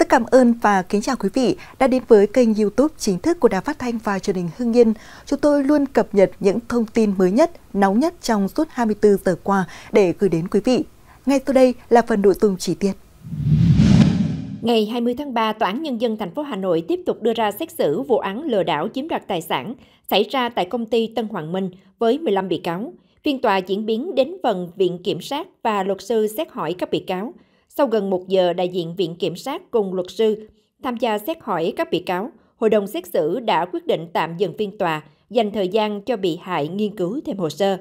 Rất cảm ơn và kính chào quý vị đã đến với kênh youtube chính thức của Đài Phát Thanh và truyền hình Hưng Yên. Chúng tôi luôn cập nhật những thông tin mới nhất, nóng nhất trong suốt 24 giờ qua để gửi đến quý vị. Ngay sau đây là phần nội dung chi tiết. Ngày 20 tháng 3, Tòa án Nhân dân thành phố Hà Nội tiếp tục đưa ra xét xử vụ án lừa đảo chiếm đoạt tài sản xảy ra tại công ty Tân Hoàng Minh với 15 bị cáo. Phiên tòa diễn biến đến phần Viện Kiểm sát và luật sư xét hỏi các bị cáo – sau gần một giờ, đại diện Viện Kiểm sát cùng luật sư tham gia xét hỏi các bị cáo, hội đồng xét xử đã quyết định tạm dừng phiên tòa, dành thời gian cho bị hại nghiên cứu thêm hồ sơ.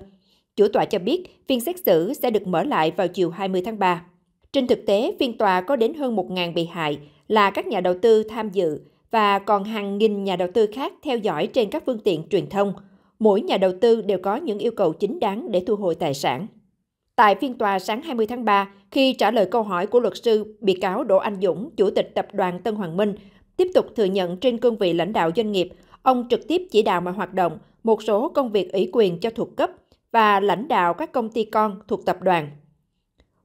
Chủ tọa cho biết phiên xét xử sẽ được mở lại vào chiều 20 tháng 3. Trên thực tế, phiên tòa có đến hơn 1.000 bị hại là các nhà đầu tư tham dự và còn hàng nghìn nhà đầu tư khác theo dõi trên các phương tiện truyền thông. Mỗi nhà đầu tư đều có những yêu cầu chính đáng để thu hồi tài sản. Tại phiên tòa sáng 20 tháng 3, khi trả lời câu hỏi của luật sư, bị cáo Đỗ Anh Dũng, Chủ tịch Tập đoàn Tân Hoàng Minh, tiếp tục thừa nhận trên cương vị lãnh đạo doanh nghiệp, ông trực tiếp chỉ đạo mọi hoạt động, một số công việc ủy quyền cho thuộc cấp và lãnh đạo các công ty con thuộc tập đoàn.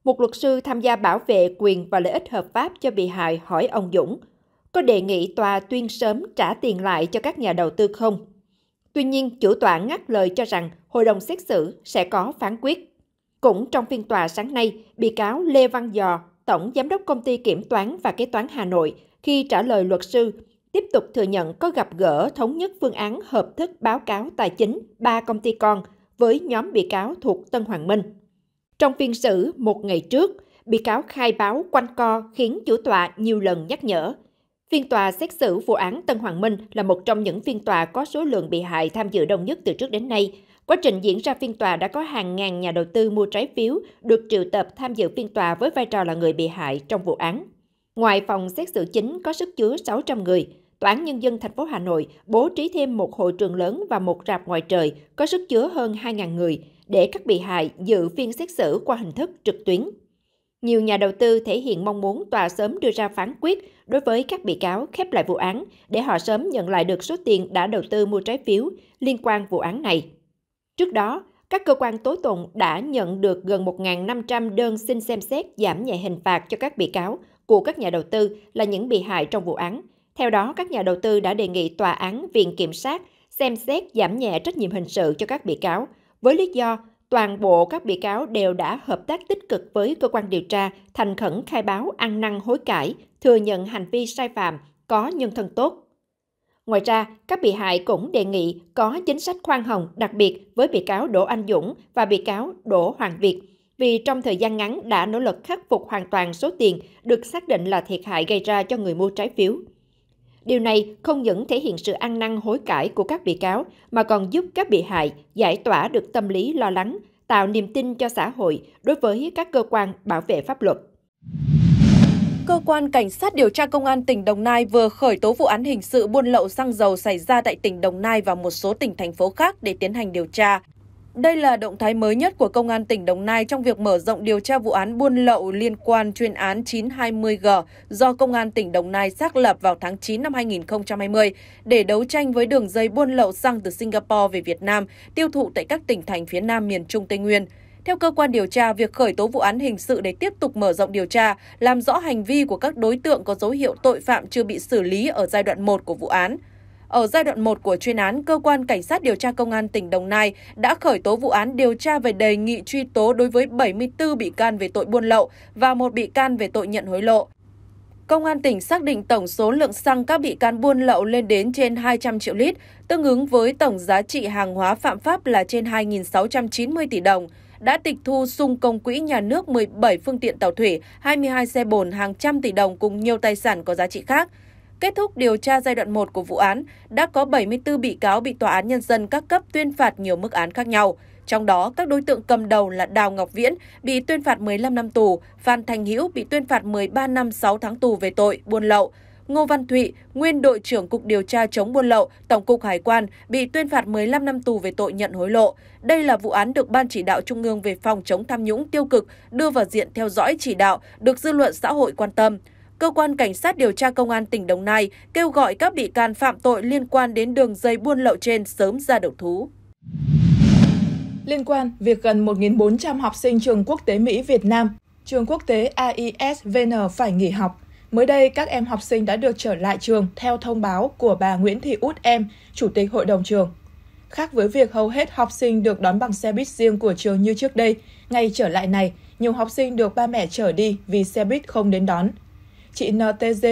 Một luật sư tham gia bảo vệ quyền và lợi ích hợp pháp cho bị hại hỏi ông Dũng, có đề nghị tòa tuyên sớm trả tiền lại cho các nhà đầu tư không? Tuy nhiên, chủ tọa ngắt lời cho rằng hội đồng xét xử sẽ có phán quyết. Cũng trong phiên tòa sáng nay, bị cáo Lê Văn Giò, Tổng Giám đốc Công ty Kiểm toán và Kế toán Hà Nội, khi trả lời luật sư, tiếp tục thừa nhận có gặp gỡ thống nhất phương án hợp thức báo cáo tài chính ba công ty con với nhóm bị cáo thuộc Tân Hoàng Minh. Trong phiên xử một ngày trước, bị cáo khai báo quanh co khiến chủ tọa nhiều lần nhắc nhở. Phiên tòa xét xử vụ án Tân Hoàng Minh là một trong những phiên tòa có số lượng bị hại tham dự đông nhất từ trước đến nay, Quá trình diễn ra phiên tòa đã có hàng ngàn nhà đầu tư mua trái phiếu được triệu tập tham dự phiên tòa với vai trò là người bị hại trong vụ án. Ngoài phòng xét xử chính có sức chứa 600 người, Tòa án Nhân dân thành phố Hà Nội bố trí thêm một hội trường lớn và một rạp ngoài trời có sức chứa hơn 2.000 người để các bị hại dự phiên xét xử qua hình thức trực tuyến. Nhiều nhà đầu tư thể hiện mong muốn tòa sớm đưa ra phán quyết đối với các bị cáo khép lại vụ án để họ sớm nhận lại được số tiền đã đầu tư mua trái phiếu liên quan vụ án này. Trước đó, các cơ quan tố tụng đã nhận được gần 1.500 đơn xin xem xét giảm nhẹ hình phạt cho các bị cáo của các nhà đầu tư là những bị hại trong vụ án. Theo đó, các nhà đầu tư đã đề nghị tòa án Viện Kiểm sát xem xét giảm nhẹ trách nhiệm hình sự cho các bị cáo, với lý do toàn bộ các bị cáo đều đã hợp tác tích cực với cơ quan điều tra, thành khẩn khai báo ăn năn hối cải, thừa nhận hành vi sai phạm, có nhân thân tốt, Ngoài ra, các bị hại cũng đề nghị có chính sách khoan hồng đặc biệt với bị cáo Đỗ Anh Dũng và bị cáo Đỗ Hoàng Việt, vì trong thời gian ngắn đã nỗ lực khắc phục hoàn toàn số tiền được xác định là thiệt hại gây ra cho người mua trái phiếu. Điều này không những thể hiện sự ăn năn hối cải của các bị cáo mà còn giúp các bị hại giải tỏa được tâm lý lo lắng, tạo niềm tin cho xã hội đối với các cơ quan bảo vệ pháp luật. Cơ quan Cảnh sát điều tra Công an tỉnh Đồng Nai vừa khởi tố vụ án hình sự buôn lậu xăng dầu xảy ra tại tỉnh Đồng Nai và một số tỉnh, thành phố khác để tiến hành điều tra. Đây là động thái mới nhất của Công an tỉnh Đồng Nai trong việc mở rộng điều tra vụ án buôn lậu liên quan chuyên án 920G do Công an tỉnh Đồng Nai xác lập vào tháng 9 năm 2020 để đấu tranh với đường dây buôn lậu xăng từ Singapore về Việt Nam tiêu thụ tại các tỉnh thành phía Nam miền Trung Tây Nguyên – theo cơ quan điều tra, việc khởi tố vụ án hình sự để tiếp tục mở rộng điều tra, làm rõ hành vi của các đối tượng có dấu hiệu tội phạm chưa bị xử lý ở giai đoạn 1 của vụ án. Ở giai đoạn 1 của chuyên án, cơ quan cảnh sát điều tra công an tỉnh Đồng Nai đã khởi tố vụ án điều tra về đề nghị truy tố đối với 74 bị can về tội buôn lậu và một bị can về tội nhận hối lộ. Công an tỉnh xác định tổng số lượng xăng các bị can buôn lậu lên đến trên 200 triệu lít, tương ứng với tổng giá trị hàng hóa phạm pháp là trên 2.690 tỷ đồng đã tịch thu xung công quỹ nhà nước 17 phương tiện tàu thủy, 22 xe bồn hàng trăm tỷ đồng cùng nhiều tài sản có giá trị khác. Kết thúc điều tra giai đoạn 1 của vụ án, đã có 74 bị cáo bị tòa án nhân dân các cấp tuyên phạt nhiều mức án khác nhau. Trong đó, các đối tượng cầm đầu là Đào Ngọc Viễn bị tuyên phạt 15 năm tù, Phan Thành Hữu bị tuyên phạt 13 năm 6 tháng tù về tội buôn lậu, Ngô Văn Thụy, nguyên đội trưởng Cục Điều tra chống buôn lậu, Tổng cục Hải quan, bị tuyên phạt 15 năm tù về tội nhận hối lộ. Đây là vụ án được Ban chỉ đạo Trung ương về phòng chống tham nhũng tiêu cực đưa vào diện theo dõi chỉ đạo, được dư luận xã hội quan tâm. Cơ quan Cảnh sát điều tra Công an tỉnh Đồng Nai kêu gọi các bị can phạm tội liên quan đến đường dây buôn lậu trên sớm ra đầu thú. Liên quan, việc gần 1.400 học sinh trường quốc tế Mỹ Việt Nam, trường quốc tế AISVN phải nghỉ học Mới đây, các em học sinh đã được trở lại trường theo thông báo của bà Nguyễn Thị Út Em, Chủ tịch Hội đồng trường. Khác với việc hầu hết học sinh được đón bằng xe buýt riêng của trường như trước đây, ngày trở lại này, nhiều học sinh được ba mẹ chở đi vì xe buýt không đến đón. Chị NTG,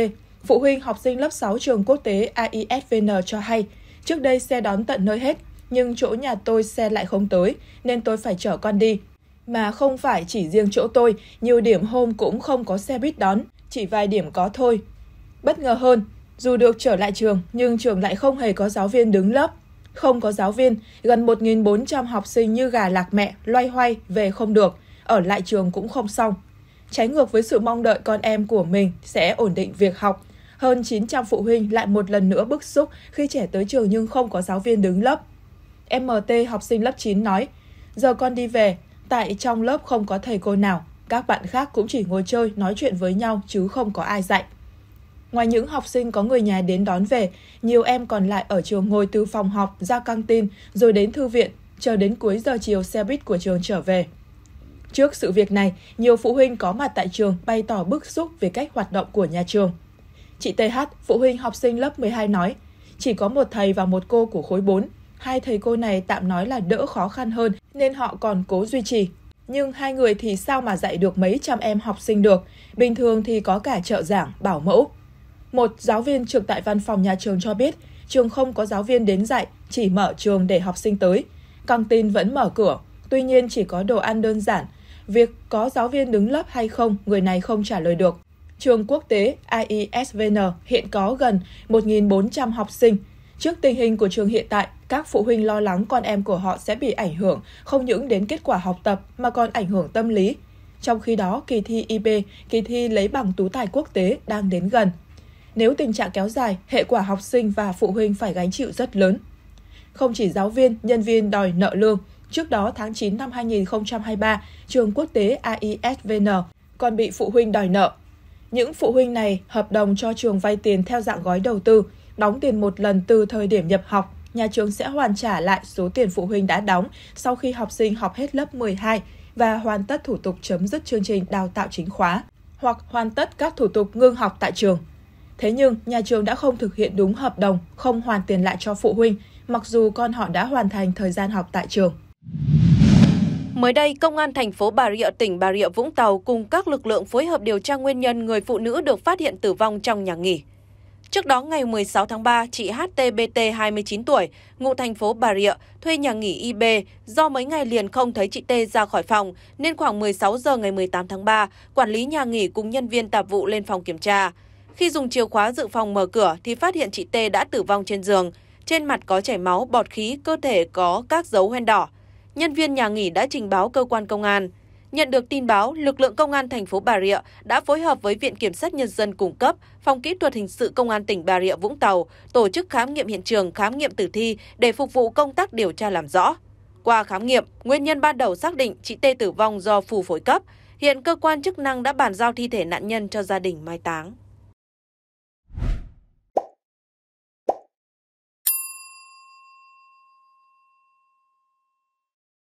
phụ huynh học sinh lớp 6 trường quốc tế AISVN cho hay, trước đây xe đón tận nơi hết, nhưng chỗ nhà tôi xe lại không tới, nên tôi phải chở con đi. Mà không phải chỉ riêng chỗ tôi, nhiều điểm hôm cũng không có xe buýt đón, chỉ vài điểm có thôi. Bất ngờ hơn, dù được trở lại trường nhưng trường lại không hề có giáo viên đứng lớp. Không có giáo viên, gần 1.400 học sinh như gà lạc mẹ loay hoay về không được, ở lại trường cũng không xong. Trái ngược với sự mong đợi con em của mình sẽ ổn định việc học, hơn 900 phụ huynh lại một lần nữa bức xúc khi trẻ tới trường nhưng không có giáo viên đứng lớp. MT học sinh lớp 9 nói, giờ con đi về, tại trong lớp không có thầy cô nào, các bạn khác cũng chỉ ngồi chơi, nói chuyện với nhau chứ không có ai dạy. Ngoài những học sinh có người nhà đến đón về, nhiều em còn lại ở trường ngồi từ phòng học ra căng tin rồi đến thư viện, chờ đến cuối giờ chiều xe buýt của trường trở về. Trước sự việc này, nhiều phụ huynh có mặt tại trường bày tỏ bức xúc về cách hoạt động của nhà trường. Chị TH, phụ huynh học sinh lớp 12 nói, chỉ có một thầy và một cô của khối 4. Hai thầy cô này tạm nói là đỡ khó khăn hơn nên họ còn cố duy trì, nhưng hai người thì sao mà dạy được mấy trăm em học sinh được, bình thường thì có cả trợ giảng, bảo mẫu. Một giáo viên trực tại văn phòng nhà trường cho biết, trường không có giáo viên đến dạy, chỉ mở trường để học sinh tới. Căng tin vẫn mở cửa, tuy nhiên chỉ có đồ ăn đơn giản. Việc có giáo viên đứng lớp hay không, người này không trả lời được. Trường quốc tế IESVN hiện có gần 1.400 học sinh. Trước tình hình của trường hiện tại, các phụ huynh lo lắng con em của họ sẽ bị ảnh hưởng không những đến kết quả học tập mà còn ảnh hưởng tâm lý. Trong khi đó, kỳ thi IB, kỳ thi lấy bằng tú tài quốc tế đang đến gần. Nếu tình trạng kéo dài, hệ quả học sinh và phụ huynh phải gánh chịu rất lớn. Không chỉ giáo viên, nhân viên đòi nợ lương, trước đó tháng 9 năm 2023, trường quốc tế AISVN còn bị phụ huynh đòi nợ. Những phụ huynh này hợp đồng cho trường vay tiền theo dạng gói đầu tư, đóng tiền một lần từ thời điểm nhập học nhà trường sẽ hoàn trả lại số tiền phụ huynh đã đóng sau khi học sinh học hết lớp 12 và hoàn tất thủ tục chấm dứt chương trình đào tạo chính khóa hoặc hoàn tất các thủ tục ngưng học tại trường. Thế nhưng, nhà trường đã không thực hiện đúng hợp đồng, không hoàn tiền lại cho phụ huynh, mặc dù con họ đã hoàn thành thời gian học tại trường. Mới đây, Công an thành phố Bà Rịa, tỉnh Bà Rịa, Vũng Tàu cùng các lực lượng phối hợp điều tra nguyên nhân người phụ nữ được phát hiện tử vong trong nhà nghỉ. Trước đó, ngày 16 tháng 3, chị HTBT 29 tuổi, ngụ thành phố Bà Rịa, thuê nhà nghỉ IB. Do mấy ngày liền không thấy chị T ra khỏi phòng, nên khoảng 16 giờ ngày 18 tháng 3, quản lý nhà nghỉ cùng nhân viên tạp vụ lên phòng kiểm tra. Khi dùng chìa khóa dự phòng mở cửa thì phát hiện chị T đã tử vong trên giường. Trên mặt có chảy máu, bọt khí, cơ thể có các dấu hoen đỏ. Nhân viên nhà nghỉ đã trình báo cơ quan công an. Nhận được tin báo, lực lượng công an thành phố Bà Rịa đã phối hợp với Viện Kiểm sát Nhân dân cung cấp, Phòng Kỹ thuật Hình sự Công an tỉnh Bà Rịa Vũng Tàu tổ chức khám nghiệm hiện trường, khám nghiệm tử thi để phục vụ công tác điều tra làm rõ. Qua khám nghiệm, nguyên nhân ban đầu xác định chị Tê tử vong do phù phổi cấp. Hiện cơ quan chức năng đã bàn giao thi thể nạn nhân cho gia đình mai táng.